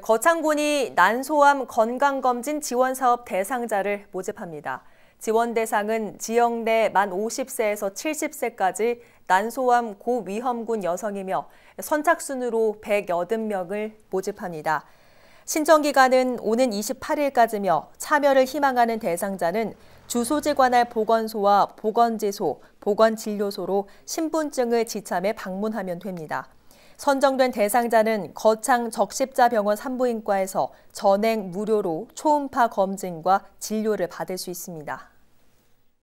거창군이 난소암 건강검진 지원사업 대상자를 모집합니다. 지원 대상은 지역 내 만 50세에서 70세까지 난소암 고위험군 여성이며 선착순으로 180명을 모집합니다. 신청 기간은 오는 28일까지며 참여를 희망하는 대상자는 주소지 관할 보건소와 보건지소, 보건진료소로 신분증을 지참해 방문하면 됩니다. 선정된 대상자는 거창 적십자병원 산부인과에서 전액 무료로 초음파 검진과 진료를 받을 수 있습니다.